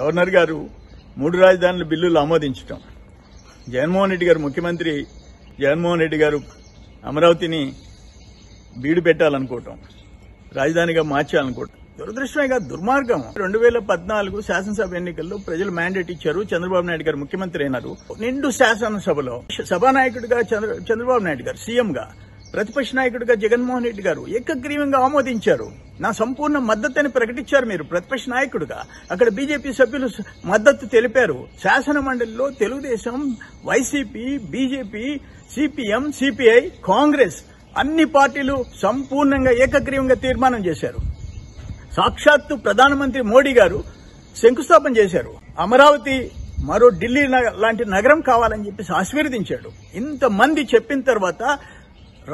governor గారు మూడు రాజధానుల బిల్లులు ఆమోదించటం జగన్మోహన్ రెడ్డి గారు ముఖ్యమంత్రి జగన్మోహన్ రెడ్డి గారు అమరావతిని బీడు పెట్టాలనుకోవటం రాజధానిగా మార్చాలనుకోవటం దురదృష్టమే కాదు దుర్మార్గం రెండు వేల పద్నాలుగు శాసనసభ ఎన్నికల్లో ప్రజలు మ్యాండేట్ ఇచ్చారు చంద్రబాబు నాయుడు గారు ముఖ్యమంత్రి అయినారు నిండు శాసనసభలో సభానాయకుడిగా చంద్రబాబు నాయుడు గారు సీఎంగా ప్రతిపక్ష నాయకుడిగా జగన్మోహన్ రెడ్డి గారు ఏకగ్రీవంగా ఆమోదించారు నా సంపూర్ణ అని ప్రకటించారు మీరు ప్రతిపక్ష నాయకుడుగా అక్కడ బీజేపీ సభ్యులు మద్దతు తెలిపారు శాసన మండలిలో Telugu Desam YCP BJP CPM CPI Congress అన్ని పార్టీలు సంపూర్ణంగా ఏకగ్రీవంగా తీర్మానం చేశారు సాక్షాత్తు ప్రధానమంత్రి మోడీ గారు శంకుస్థాపన చేశారు అమరావతి మరో ఢిల్లీ లాంటి నగరం కావాలని చెప్పేసి ఆశీర్వదించాడు ఇంతమంది చెప్పిన తర్వాత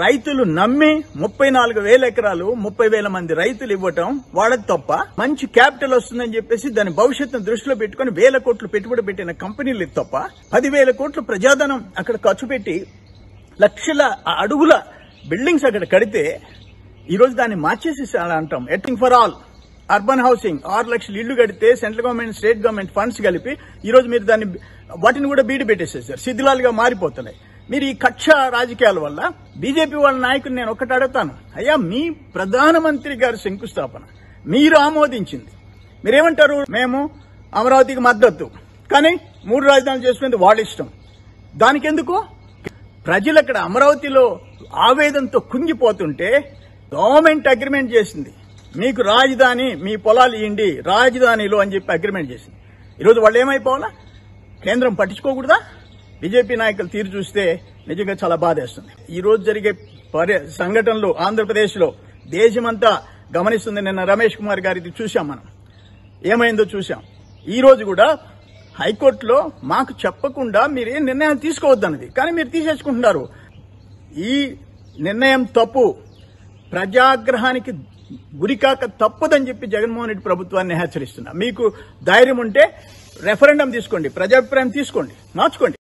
రైతులు నమ్మి ముప్పై నాలుగు వేల ఎకరాలు ముప్పై వేల మంది రైతులు ఇవ్వటం వాళ్ళకి తప్ప మంచి క్యాపిటల్ వస్తుందని చెప్పేసి దాని భవిష్యత్తును దృష్టిలో పెట్టుకుని వేల కోట్లు పెట్టుబడి పెట్టిన కంపెనీలు తప్ప పదివేల కోట్లు ప్రజాధనం అక్కడ ఖర్చు పెట్టి లక్షల అడుగుల బిల్డింగ్స్ అక్కడ కడితే ఈరోజు దాన్ని మార్చేసి అంటాం ఎట్టింగ్ ఫర్ ఆల్ అర్బన్ హౌసింగ్ ఆరు లక్షలు ఇళ్లు కడితే central government state government funds కలిపి ఈరోజు మీరు దాన్ని వాటిని కూడా బీడి పెట్టేసేసారు శిథిలాలుగా మారిపోతున్నాయి మీరు ఈ కక్ష రాజకీయాల వల్ల బీజేపీ వాళ్ళ నాయకులు నేను ఒకటి అడుగుతాను అయ్యా మీ ప్రధానమంత్రి గారి శంకుస్థాపన మీరు ఆమోదించింది మీరేమంటారు మేము అమరావతికి మద్దతు కానీ మూడు రాజధానులు చేసుకునేది వాళ్ళ ఇష్టం దానికి ఎందుకు ప్రజలు అక్కడ అమరావతిలో ఆవేదంతో కుంగిపోతుంటే గవర్నమెంట్ అగ్రిమెంట్ చేసింది మీకు రాజధాని మీ పొలాలు ఇండి రాజధానిలో అని చెప్పి అగ్రిమెంట్ చేసింది ఈరోజు వాళ్ళు ఏమైపోవాలా కేంద్రం పట్టించుకోకూడదా బీజేపీ నాయకులు తీరు చూస్తే నిజంగా చాలా బాధేస్తుంది ఈ రోజు జరిగే సంఘటనలు ఆంధ్రప్రదేశ్లో దేశమంతా గమనిస్తుంది నిన్న రమేష్ కుమార్ గారికి చూశాం మనం ఏమైందో చూశాం ఈ రోజు కూడా హైకోర్టులో మాకు చెప్పకుండా మీరు ఏ నిర్ణయం తీసుకోవద్దన్నది కానీ మీరు తీసేసుకుంటున్నారు ఈ నిర్ణయం తప్పు ప్రజాగ్రహానికి గురికాక తప్పదని చెప్పి జగన్మోహన్ రెడ్డి ప్రభుత్వాన్ని హెచ్చరిస్తున్నా మీకు ధైర్యం ఉంటే రెఫరెండం తీసుకోండి ప్రజాభిప్రాయం తీసుకోండి మార్చుకోండి